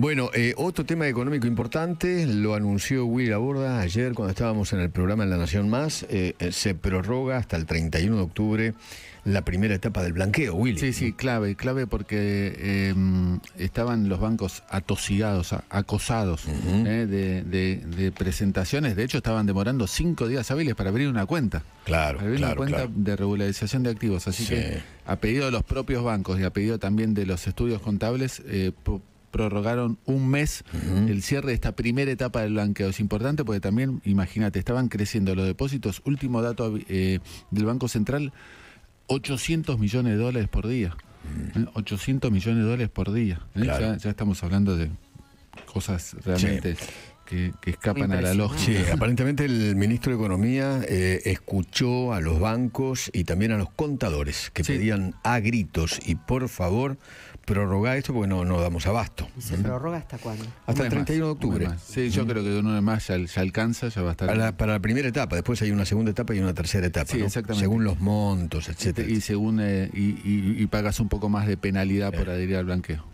Bueno, eh, otro tema económico importante lo anunció Willy Laborda ayer cuando estábamos en el programa en La Nación Más. Eh, eh, se prorroga hasta el 31 de octubre la primera etapa del blanqueo, Willy. Sí, sí, clave, clave porque em, estaban los bancos atosigados, acosados de, presentaciones. De hecho, estaban demorando cinco días hábiles para abrir una cuenta. Claro. Para abrir una cuenta de regularización de activos. Así que, a pedido de los propios bancos y a pedido también de los estudios contables, eh, prorrogaron un mes el cierre de esta primera etapa del blanqueo. Es importante porque también, imagínate, estaban creciendo los depósitos. Último dato eh, del Banco Central, 800 millones de dólares por día. 800 mm. ¿Eh? millones de dólares por día. ¿Eh? Ya, estamos hablando de cosas realmente que, escapan a la lógica. Sí, aparentemente el ministro de Economía eh, escuchó a los bancos y también a los contadores que pedían a gritos y por favor prorroga esto porque no, damos abasto. se prorroga hasta cuándo? Hasta el 31 de octubre. Sí, yo mm. creo que de de más ya, alcanza, ya va a estar. Para la, primera etapa, después hay una segunda etapa y una tercera etapa. Sí, exactamente. Según los montos, etcétera. Y, según eh, y, pagas un poco más de penalidad por eh. adherir al blanqueo.